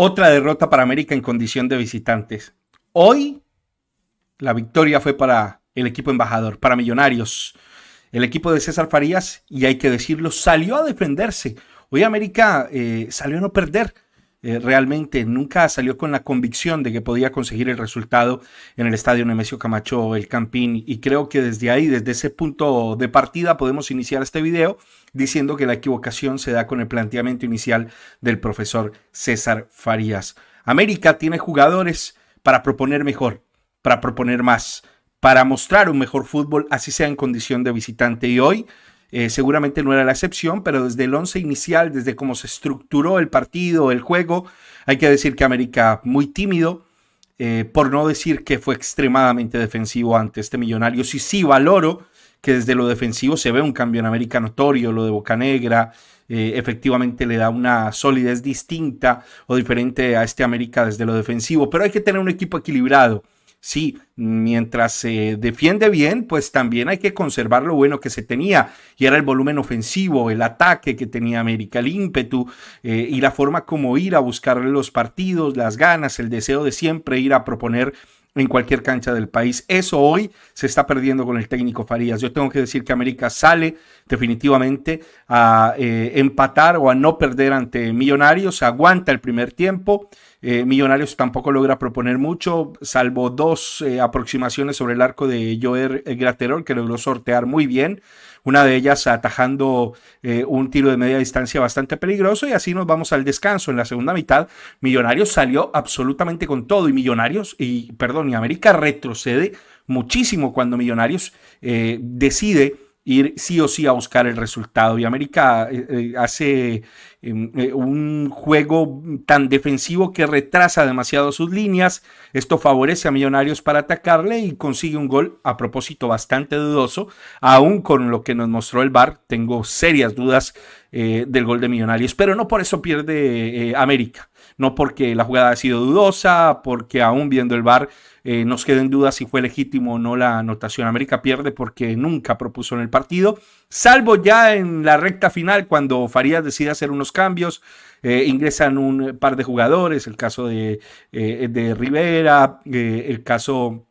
Otra derrota para América en condición de visitantes. Hoy la victoria fue para el equipo embajador, para Millonarios. El equipo de César Farías, y hay que decirlo, salió a defenderse. Hoy América eh, salió a no perder. Eh, realmente nunca salió con la convicción de que podía conseguir el resultado en el estadio Nemesio Camacho El Campín. Y creo que desde ahí, desde ese punto de partida, podemos iniciar este video diciendo que la equivocación se da con el planteamiento inicial del profesor César Farías. América tiene jugadores para proponer mejor, para proponer más, para mostrar un mejor fútbol, así sea en condición de visitante. Y hoy eh, seguramente no era la excepción, pero desde el once inicial, desde cómo se estructuró el partido, el juego, hay que decir que América muy tímido, eh, por no decir que fue extremadamente defensivo ante este millonario. Sí, sí, valoro que desde lo defensivo se ve un cambio en América notorio, lo de Boca Negra eh, efectivamente le da una solidez distinta o diferente a este América desde lo defensivo, pero hay que tener un equipo equilibrado Sí, mientras se defiende bien, pues también hay que conservar lo bueno que se tenía, y era el volumen ofensivo, el ataque que tenía América, el ímpetu eh, y la forma como ir a buscar los partidos, las ganas, el deseo de siempre ir a proponer en cualquier cancha del país. Eso hoy se está perdiendo con el técnico Farías. Yo tengo que decir que América sale definitivamente a eh, empatar o a no perder ante Millonarios, aguanta el primer tiempo, eh, Millonarios tampoco logra proponer mucho, salvo dos eh, aproximaciones sobre el arco de Joer eh, Graterol, que logró sortear muy bien. Una de ellas atajando un tiro de media distancia bastante peligroso y así nos vamos al descanso. En la segunda mitad, Millonarios salió absolutamente con todo y Millonarios, y perdón, y América retrocede muchísimo cuando Millonarios decide ir sí o sí a buscar el resultado. Y América eh, eh, hace em, eh, un juego tan defensivo que retrasa demasiado sus líneas. Esto favorece a Millonarios para atacarle y consigue un gol a propósito bastante dudoso. Aún con lo que nos mostró el VAR, tengo serias dudas del gol de Millonarios, pero no por eso pierde América. No porque la jugada ha sido dudosa, porque aún viendo el VAR eh, nos queda en duda si fue legítimo o no la anotación. América pierde porque nunca propuso en el partido, salvo ya en la recta final cuando Farías decide hacer unos cambios. Eh, ingresan un par de jugadores, el caso de, eh, Rivera, el caso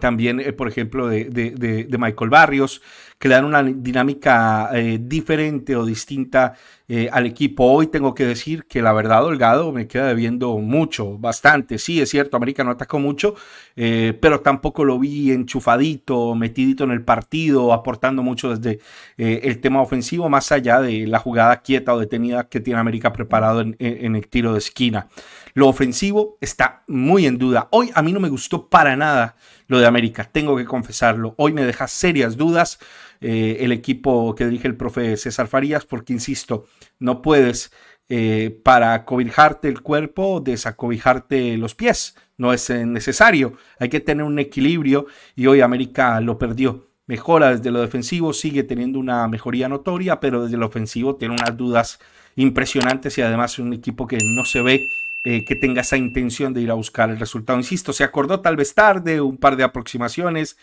también, por ejemplo, de Michael Barrios dan una dinámica eh, diferente o distinta eh, al equipo. Hoy tengo que decir que la verdad, Holgado me queda debiendo mucho, bastante. Sí, es cierto, América no atacó mucho, eh, pero tampoco lo vi enchufadito, metidito en el partido, aportando mucho desde el tema ofensivo, más allá de la jugada quieta o detenida que tiene América preparado en, en, el tiro de esquina. Lo ofensivo está muy en duda. Hoy a mí no me gustó para nada lo de América, tengo que confesarlo. Hoy me deja serias dudas. Eh, el equipo que dirige el profe César Farías, porque insisto, no puedes eh, para cobijarte el cuerpo, desacobijarte los pies. No es eh, necesario. Hay que tener un equilibrio y hoy América lo perdió. Mejora desde lo defensivo, sigue teniendo una mejoría notoria, pero desde lo ofensivo tiene unas dudas impresionantes y además es un equipo que no se ve eh, que tenga esa intención de ir a buscar el resultado. Insisto, se acordó tal vez tarde, un par de aproximaciones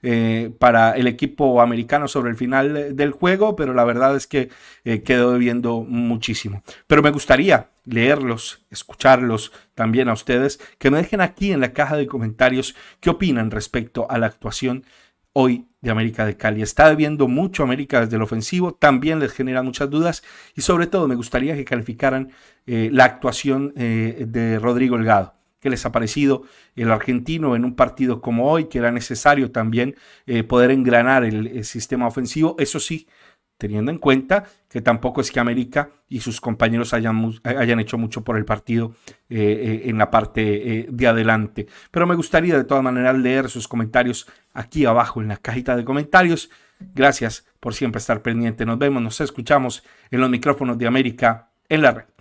eh, para el equipo americano sobre el final del juego, pero la verdad es que eh, quedó debiendo muchísimo. Pero me gustaría leerlos, escucharlos también a ustedes, que me dejen aquí en la caja de comentarios qué opinan respecto a la actuación hoy de América de Cali. Está debiendo mucho América desde el ofensivo, también les genera muchas dudas y sobre todo me gustaría que calificaran eh, la actuación eh, de Rodrigo Elgado. ¿Qué les ha parecido el argentino en un partido como hoy? Que era necesario también eh, poder engranar el sistema ofensivo. Eso sí, teniendo en cuenta que tampoco es que América y sus compañeros hayan, eh, hecho mucho por el partido eh, eh, en la parte de adelante. Pero me gustaría de todas maneras leer sus comentarios aquí abajo en la cajita de comentarios. Gracias por siempre estar pendiente. Nos vemos, nos escuchamos en los micrófonos de América en la red.